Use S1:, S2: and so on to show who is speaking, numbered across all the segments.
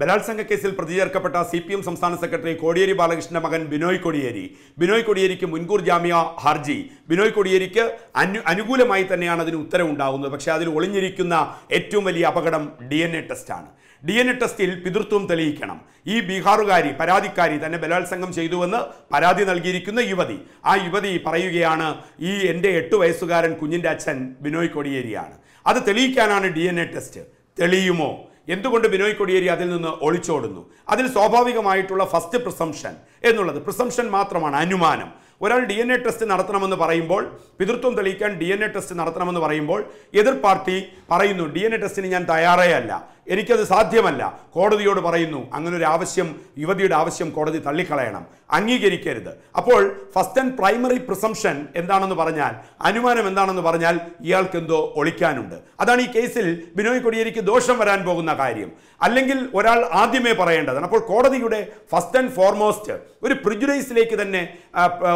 S1: ബലാത്സംഗ കേസിൽ പ്രതി ചേർക്കപ്പെട്ട സി പി എം സംസ്ഥാന സെക്രട്ടറി കോടിയേരി ബാലകൃഷ്ണന്റെ മകൻ ബിനോയ് കോടിയേരി ബിനോയ് കോടിയേരിക്ക് മുൻകൂർ ജാമ്യ ഹർജി ബിനോയ് കോടിയേരിക്ക് അനു അനുകൂലമായി തന്നെയാണ് അതിന് ഉത്തരവുണ്ടാകുന്നത് പക്ഷേ അതിൽ ഒളിഞ്ഞിരിക്കുന്ന ഏറ്റവും വലിയ അപകടം ഡി എൻ എ ടെസ്റ്റാണ് ഡി എൻ എ ടെസ്റ്റിൽ പിതൃത്വം തെളിയിക്കണം ഈ ബീഹാറുകാരി പരാതിക്കാരി തന്നെ ബലാത്സംഗം ചെയ്തുവെന്ന് പരാതി നൽകിയിരിക്കുന്ന യുവതി ആ യുവതി പറയുകയാണ് ഈ എൻ്റെ എട്ട് വയസ്സുകാരൻ കുഞ്ഞിൻ്റെ അച്ഛൻ ബിനോയ് കോടിയേരിയാണ് അത് തെളിയിക്കാനാണ് ഡി ടെസ്റ്റ് തെളിയുമോ എന്തുകൊണ്ട് ബിനോയ് കൊടിയേരി അതിൽ നിന്ന് ഒളിച്ചോടുന്നു അതിൽ സ്വാഭാവികമായിട്ടുള്ള ഫസ്റ്റ് പ്രിസംഷൻ എന്നുള്ളത് പ്രിസംഷൻ മാത്രമാണ് അനുമാനം ഒരാൾ ഡി എൻ എ ടെസ്റ്റ് നടത്തണമെന്ന് പറയുമ്പോൾ പിതൃത്വം തെളിയിക്കാൻ ഡി എൻ എ ടെസ്റ്റ് നടത്തണമെന്ന് പറയുമ്പോൾ എതിർ പാർട്ടി പറയുന്നു ഡി എൻ എ ടെസ്റ്റിന് ഞാൻ തയ്യാറേ അല്ല എനിക്കത് സാധ്യമല്ല കോടതിയോട് പറയുന്നു അങ്ങനെ ഒരു ആവശ്യം യുവതിയുടെ ആവശ്യം കോടതി തള്ളിക്കളയണം അംഗീകരിക്കരുത് അപ്പോൾ ഫസ്റ്റ് ആൻഡ് പ്രൈമറി പ്രിസംഷൻ എന്താണെന്ന് പറഞ്ഞാൽ അനുമാനം എന്താണെന്ന് പറഞ്ഞാൽ ഇയാൾക്ക് എന്തോ ഒളിക്കാനുണ്ട് അതാണ് ഈ കേസിൽ ബിനോയ് കൊടിയേരിക്ക് ദോഷം വരാൻ പോകുന്ന കാര്യം അല്ലെങ്കിൽ ഒരാൾ ആദ്യമേ പറയേണ്ടതാണ് അപ്പോൾ കോടതിയുടെ ഫസ്റ്റ് ആൻഡ് ഫോർമോസ്റ്റ് ഒരു പ്രിജുഡൈസിലേക്ക് തന്നെ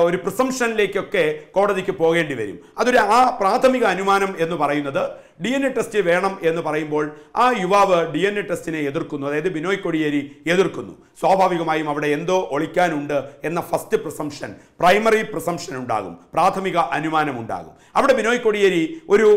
S1: ഒരു പ്രിസംഷനിലേക്കൊക്കെ കോടതിക്ക് പോകേണ്ടി വരും അതൊരു ആ പ്രാഥമിക അനുമാനം എന്ന് പറയുന്നത് ഡി എൻ എ ടെസ്റ്റ് വേണം എന്ന് പറയുമ്പോൾ ആ യുവാവ് ഡി എൻ എ ടെസ്റ്റിനെ എതിർക്കുന്നു അതായത് ബിനോയ് കൊടിയേരി എതിർക്കുന്നു സ്വാഭാവികമായും അവിടെ എന്തോ ഒളിക്കാനുണ്ട് എന്ന ഫസ്റ്റ് പ്രിസംഷൻ പ്രൈമറി പ്രിസംഷൻ ഉണ്ടാകും പ്രാഥമിക അനുമാനം ഉണ്ടാകും അവിടെ ബിനോയ് കൊടിയേരി ഒരു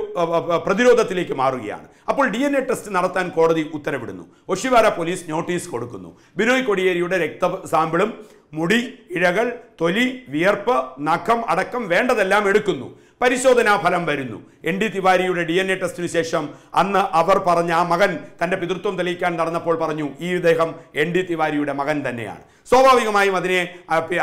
S1: പ്രതിരോധത്തിലേക്ക് മാറുകയാണ് അപ്പോൾ ഡി എൻ എ ടെസ്റ്റ് നടത്താൻ കോടതി ഉത്തരവിടുന്നു ഒഷിവാര പോലീസ് നോട്ടീസ് കൊടുക്കുന്നു ബിനോയ് കൊടിയേരിയുടെ രക്ത സാമ്പിളും മുടി ഇഴകൾ തൊലി വിയർപ്പ് നഖം അടക്കം വേണ്ടതെല്ലാം എടുക്കുന്നു പരിശോധനാ ഫലം വരുന്നു എൻ ഡി തിവാരിയുടെ ഡി എൻ എ ടെസ്റ്റിന് ശേഷം അന്ന് അവർ പറഞ്ഞ ആ മകൻ തൻ്റെ പിതൃത്വം തെളിയിക്കാൻ നടന്നപ്പോൾ പറഞ്ഞു ഈ ഇദ്ദേഹം എൻ ഡി തിവാരിയുടെ മകൻ തന്നെയാണ് സ്വാഭാവികമായും അതിനെ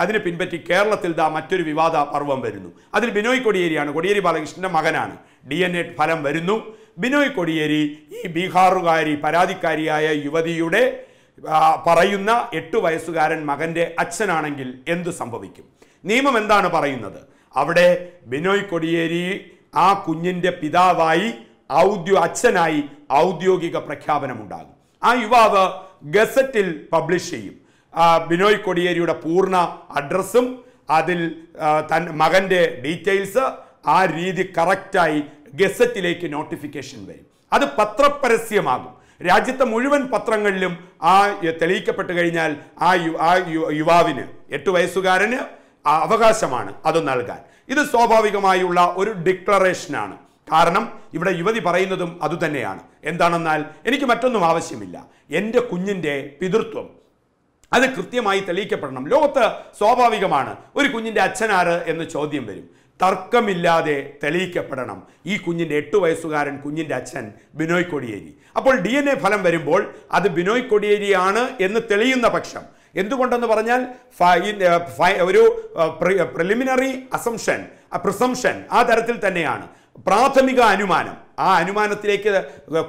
S1: അതിനെ പിൻപറ്റി കേരളത്തിൽ ദാ മറ്റൊരു വിവാദ പർവ്വം വരുന്നു അതിൽ ബിനോയ് കൊടിയേരിയാണ് കൊടിയേരി ബാലകൃഷ്ണന്റെ മകനാണ് ഡി എൻ എ ഫലം വരുന്നു ബിനോയ് കൊടിയേരി ഈ ബീഹാറുകാരി പരാതിക്കാരിയായ യുവതിയുടെ പറയുന്ന എട്ടു വയസ്സുകാരൻ മകൻ്റെ അച്ഛനാണെങ്കിൽ എന്തു സംഭവിക്കും നിയമം എന്താണ് പറയുന്നത് അവിടെ ബിനോയ് കൊടിയേരി ആ കുഞ്ഞിൻ്റെ പിതാവായി ഔദ്യോ അച്ഛനായി ഔദ്യോഗിക പ്രഖ്യാപനമുണ്ടാകും ആ യുവാവ് ഗസറ്റിൽ പബ്ലിഷ് ചെയ്യും ബിനോയ് കൊടിയേരിയുടെ പൂർണ്ണ അഡ്രസ്സും അതിൽ തൻ മകൻ്റെ ഡീറ്റെയിൽസ് ആ രീതി കറക്റ്റായി ഗസറ്റിലേക്ക് നോട്ടിഫിക്കേഷൻ വരും അത് പത്രപരസ്യമാകും രാജ്യത്തെ മുഴുവൻ പത്രങ്ങളിലും ആ തെളിയിക്കപ്പെട്ട് കഴിഞ്ഞാൽ ആ ആ യുവാവിന് എട്ട് വയസ്സുകാരന് അവകാശമാണ് അത് നൽകാൻ ഇത് സ്വാഭാവികമായുള്ള ഒരു ഡിക്ലറേഷനാണ് കാരണം ഇവിടെ യുവതി പറയുന്നതും അതുതന്നെയാണ് എന്താണെന്നാൽ എനിക്ക് മറ്റൊന്നും ആവശ്യമില്ല എൻ്റെ കുഞ്ഞിൻ്റെ പിതൃത്വം അത് കൃത്യമായി തെളിയിക്കപ്പെടണം ലോകത്ത് സ്വാഭാവികമാണ് ഒരു കുഞ്ഞിൻ്റെ അച്ഛനാറ് എന്ന് ചോദ്യം വരും തർക്കമില്ലാതെ തെളിയിക്കപ്പെടണം ഈ കുഞ്ഞിൻ്റെ എട്ട് വയസ്സുകാരൻ കുഞ്ഞിൻ്റെ അച്ഛൻ ബിനോയ് കൊടിയേരി അപ്പോൾ ഡി എൻ എ ഫലം വരുമ്പോൾ അത് ബിനോയ് കൊടിയേരിയാണ് എന്ന് തെളിയുന്ന പക്ഷം എന്തുകൊണ്ടെന്ന് പറഞ്ഞാൽ ഒരു പ്രിലിമിനറി അസംഷൻ പ്രിസംഷൻ ആ തരത്തിൽ തന്നെയാണ് പ്രാഥമിക അനുമാനം ആ അനുമാനത്തിലേക്ക്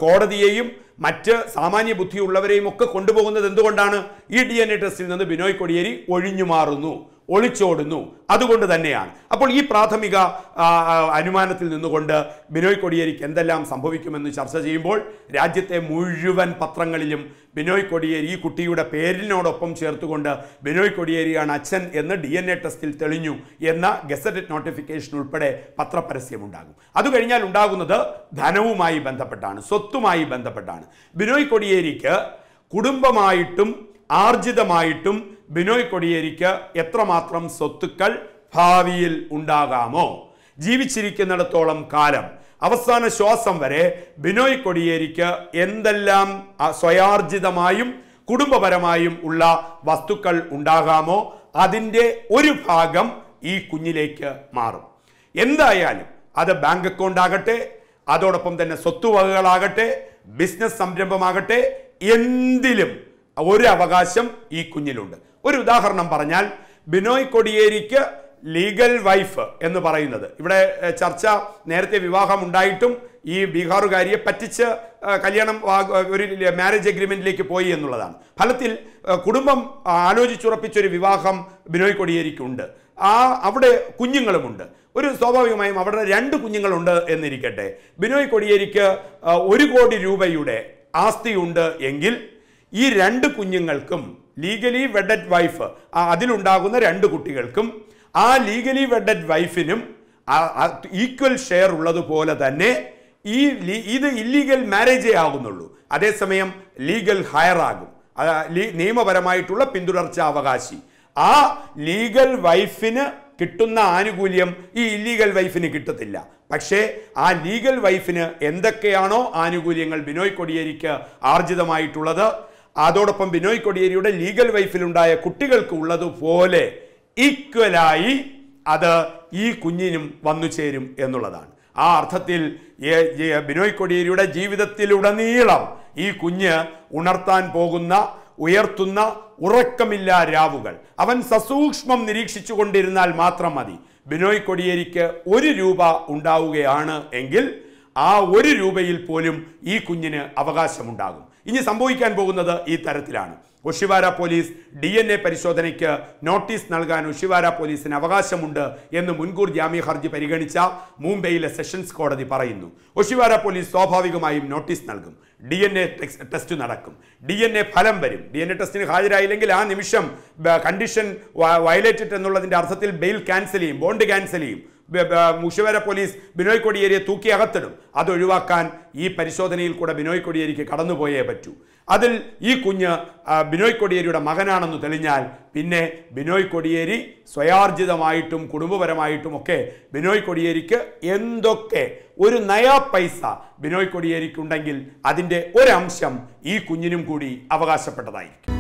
S1: കോടതിയെയും മറ്റ് സാമാന്യ ബുദ്ധിയുള്ളവരെയും ഒക്കെ കൊണ്ടുപോകുന്നത് എന്തുകൊണ്ടാണ് ഈ ഡി എൻ എ ടെസ്റ്റിൽ നിന്ന് ബിനോയ് കൊടിയേരി ഒഴിഞ്ഞു മാറുന്നു ഒളിച്ചോടുന്നു അതുകൊണ്ട് തന്നെയാണ് അപ്പോൾ ഈ പ്രാഥമിക അനുമാനത്തിൽ നിന്നുകൊണ്ട് ബിനോയ് കൊടിയേരിക്ക് എന്തെല്ലാം സംഭവിക്കുമെന്ന് ചർച്ച ചെയ്യുമ്പോൾ രാജ്യത്തെ മുഴുവൻ പത്രങ്ങളിലും ബിനോയ് കൊടിയേരി ഈ കുട്ടിയുടെ പേരിനോടൊപ്പം ചേർത്തുകൊണ്ട് ബിനോയ് കൊടിയേരിയാണ് അച്ഛൻ എന്ന് ഡി എൻ എ ടെസ്റ്റിൽ തെളിഞ്ഞു എന്ന ഗസറ്റഡ് നോട്ടിഫിക്കേഷൻ ഉൾപ്പെടെ പത്രപരസ്യമുണ്ടാകും അത് കഴിഞ്ഞാൽ ഉണ്ടാകുന്നത് ധനവുമായി ബന്ധപ്പെട്ടാണ് സ്വത്തുമായി ബന്ധപ്പെട്ടാണ് ബിനോയ് കൊടിയേരിക്ക് കുടുംബമായിട്ടും ആർജിതമായിട്ടും ബിനോയ് കൊടിയേരിക്ക് എത്രമാത്രം സ്വത്തുക്കൾ ഭാവിയിൽ ഉണ്ടാകാമോ ജീവിച്ചിരിക്കുന്നിടത്തോളം കാലം അവസാന ശ്വാസം വരെ ബിനോയ് കൊടിയേരിക്ക് എന്തെല്ലാം സ്വയാർജിതമായും കുടുംബപരമായും ഉള്ള വസ്തുക്കൾ ഉണ്ടാകാമോ അതിൻ്റെ ഒരു ഭാഗം ഈ കുഞ്ഞിലേക്ക് മാറും എന്തായാലും അത് ബാങ്ക് അക്കൗണ്ട് ആകട്ടെ അതോടൊപ്പം തന്നെ സ്വത്തുവകകളാകട്ടെ ബിസിനസ് സംരംഭമാകട്ടെ എന്തിലും ഒരു ഈ കുഞ്ഞിലുണ്ട് ഒരു ഉദാഹരണം പറഞ്ഞാൽ ബിനോയ് കൊടിയേരിക്ക് ലീഗൽ വൈഫ് എന്ന് പറയുന്നത് ഇവിടെ ചർച്ച നേരത്തെ വിവാഹം ഉണ്ടായിട്ടും ഈ ബീഹാറുകാരിയെ പറ്റിച്ച് കല്യാണം ഒരു മാരേജ് അഗ്രിമെൻറ്റിലേക്ക് പോയി എന്നുള്ളതാണ് ഫലത്തിൽ കുടുംബം ആലോചിച്ചുറപ്പിച്ചൊരു വിവാഹം ബിനോയ് കൊടിയേരിക്കുണ്ട് ആ അവിടെ കുഞ്ഞുങ്ങളുമുണ്ട് ഒരു സ്വാഭാവികമായും അവിടെ രണ്ട് കുഞ്ഞുങ്ങളുണ്ട് എന്നിരിക്കട്ടെ ബിനോയ് കൊടിയേരിക്ക് ഒരു കോടി രൂപയുടെ ആസ്തിയുണ്ട് എങ്കിൽ ഈ രണ്ട് കുഞ്ഞുങ്ങൾക്കും ലീഗലി വെഡഡ് വൈഫ് അതിലുണ്ടാകുന്ന രണ്ട് കുട്ടികൾക്കും ആ ലീഗലി വെഡഡ് വൈഫിനും ഈക്വൽ ഷെയർ ഉള്ളതുപോലെ തന്നെ ഈ ഇത് ഇല്ലീഗൽ മാരേജേ ആകുന്നുള്ളൂ അതേസമയം ലീഗൽ ഹയർ ആകും നിയമപരമായിട്ടുള്ള പിന്തുടർച്ച അവകാശി ആ ലീഗൽ വൈഫിന് കിട്ടുന്ന ആനുകൂല്യം ഈ ഇല്ലീഗൽ വൈഫിന് കിട്ടത്തില്ല പക്ഷേ ആ ലീഗൽ വൈഫിന് എന്തൊക്കെയാണോ ആനുകൂല്യങ്ങൾ ബിനോയ് കൊടിയേരിക്ക് ആർജിതമായിട്ടുള്ളത് അതോടൊപ്പം ബിനോയ് കൊടിയേരിയുടെ ലീഗൽ വൈഫിലുണ്ടായ കുട്ടികൾക്ക് ഉള്ളതുപോലെ ഈക്വലായി അത് ഈ കുഞ്ഞിനും വന്നു ചേരും എന്നുള്ളതാണ് ആ അർത്ഥത്തിൽ ബിനോയ് കൊടിയേരിയുടെ ജീവിതത്തിലുടനീളം ഈ കുഞ്ഞ് ഉണർത്താൻ പോകുന്ന ഉയർത്തുന്ന ഉറക്കമില്ല രാവുകൾ അവൻ സസൂക്ഷ്മം നിരീക്ഷിച്ചു കൊണ്ടിരുന്നാൽ മാത്രം മതി ബിനോയ് കൊടിയേരിക്ക് ഒരു രൂപ ഉണ്ടാവുകയാണ് എങ്കിൽ ആ ഒരു രൂപയിൽ പോലും ഈ കുഞ്ഞിന് അവകാശമുണ്ടാകും ഇനി സംഭവിക്കാൻ പോകുന്നത് ഈ തരത്തിലാണ് Oshiwara police D N A പരിശോധനയ്ക്ക് നോട്ടീസ് നൽകാൻ ഒഷിവാര പോലീസിന് അവകാശമുണ്ട് എന്ന് മുൻകൂർ ജാമ്യ ഹർജി പരിഗണിച്ച മുംബൈയിലെ സെഷൻസ് കോടതി പറയുന്നു ഒഷിവാര പോലീസ് സ്വാഭാവികമായും നോട്ടീസ് നൽകും ഡി എൻ എ ടെസ്റ്റ് നടക്കും ഡി എൻ എ ഫലം വരും ഡി എൻ എ ടെസ്റ്റിന് ഹാജരായില്ലെങ്കിൽ ആ നിമിഷം കണ്ടീഷൻ വയലേറ്റഡ് എന്നുള്ളതിൻ്റെ അർത്ഥത്തിൽ ബെയിൽ ക്യാൻസൽ ചെയ്യും ബോണ്ട് ക്യാൻസൽ ചെയ്യും മുഷവര പോലീസ് ബിനോയ് കൊടിയേരിയെ തൂക്കി അകത്തിടും അതൊഴിവാക്കാൻ ഈ പരിശോധനയിൽ കൂടെ ബിനോയ് കൊടിയേരിക്ക് കടന്നുപോയേ പറ്റൂ അതിൽ ഈ കുഞ്ഞ് ബിനോയ് കൊടിയേരിയുടെ മകനാണെന്ന് തെളിഞ്ഞാൽ പിന്നെ ബിനോയ് കൊടിയേരി സ്വയാർജിതമായിട്ടും കുടുംബപരമായിട്ടും ഒക്കെ ബിനോയ് കൊടിയേരിക്ക് എന്തൊക്കെ ഒരു നയാ പൈസ ബിനോയ് കൊടിയേരിക്കുണ്ടെങ്കിൽ അതിൻ്റെ ഒരംശം ഈ കുഞ്ഞിനും കൂടി അവകാശപ്പെട്ടതായിരിക്കും